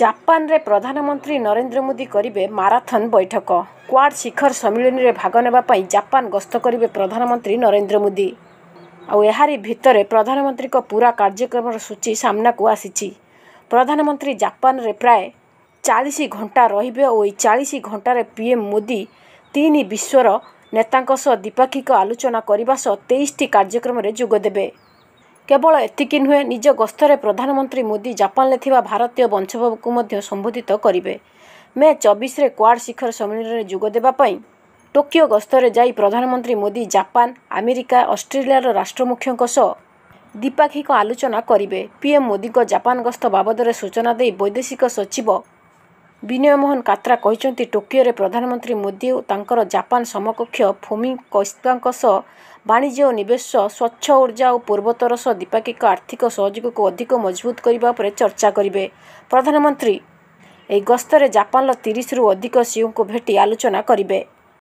ଜାପାନରେ ପ୍ରଧାନମନ୍ତ୍ରୀ ନରେନ୍ଦ୍ର ମୋଦି କରିବେ ମାରାଥନ୍ ବୈଠକ କ୍ୱାଡ୍ ଶିଖର ସମ୍ମିଳନୀରେ ଭାଗ ନେବା ପାଇଁ ଜାପାନ ଗସ୍ତ କରିବେ ପ୍ରଧାନମନ୍ତ୍ରୀ ନରେନ୍ଦ୍ର ମୋଦି ଆଉ ଏହାରି ଭିତରେ ପ୍ରଧାନମନ୍ତ୍ରୀଙ୍କ ପୁରା କାର୍ଯ୍ୟକ୍ରମର ସୂଚୀ ସାମ୍ନାକୁ ଆସିଛି ପ୍ରଧାନମନ୍ତ୍ରୀ ଜାପାନରେ ପ୍ରାୟ ଚାଳିଶ ଘଣ୍ଟା ରହିବେ ଓ ଏହି ଚାଳିଶ ଘଣ୍ଟାରେ ପିଏମ୍ ମୋଦି ତିନି ବିଶ୍ୱର ନେତାଙ୍କ ସହ ଦ୍ୱିପାକ୍ଷିକ ଆଲୋଚନା କରିବା ସହ ତେଇଶଟି କାର୍ଯ୍ୟକ୍ରମରେ ଯୋଗ କେବଳ ଏତିକି ନୁହେଁ ନିଜ ଗସ୍ତରେ ପ୍ରଧାନମନ୍ତ୍ରୀ ମୋଦି ଜାପାନରେ ଥିବା ଭାରତୀୟ ବଂଶୋଭବକୁ ମଧ୍ୟ ସମ୍ବୋଧିତ କରିବେ ମେ ଚବିଶରେ କ୍ୱାର୍ଡ ଶିଖର ସମ୍ମିଳନୀରେ ଯୋଗ ଦେବା ପାଇଁ ଟୋକିଓ ଗସ୍ତରେ ଯାଇ ପ୍ରଧାନମନ୍ତ୍ରୀ ମୋଦି ଜାପାନ ଆମେରିକା ଅଷ୍ଟ୍ରେଲିଆର ରାଷ୍ଟ୍ରମୁଖ୍ୟଙ୍କ ସହ ଦ୍ୱିପାକ୍ଷିକ ଆଲୋଚନା କରିବେ ପିଏମ୍ ମୋଦିଙ୍କ ଜାପାନ ଗସ୍ତ ବାବଦରେ ସୂଚନା ଦେଇ ବୈଦେଶିକ ସଚିବ ବିନୟ ମୋହନ କାତ୍ରା କହିଛନ୍ତି ଟୋକିଓରେ ପ୍ରଧାନମନ୍ତ୍ରୀ ମୋଦି ଓ ତାଙ୍କର ଜାପାନ ସମକକ୍ଷ ଫୁମି କୈସ୍ତାଙ୍କ ସହ ବାଣିଜ୍ୟ ଓ ନିବେଶ ସ୍ୱଚ୍ଛ ଉର୍ଜା ଓ ପୂର୍ବତର ସହ ଦ୍ୱିପାକ୍ଷିକ ଆର୍ଥିକ ସହଯୋଗକୁ ଅଧିକ ମଜବୁତ କରିବା ଉପରେ ଚର୍ଚ୍ଚା କରିବେ ପ୍ରଧାନମନ୍ତ୍ରୀ ଏହି ଗସ୍ତରେ ଜାପାନର ତିରିଶରୁ ଅଧିକ ସିଓଙ୍କୁ ଭେଟି ଆଲୋଚନା କରିବେ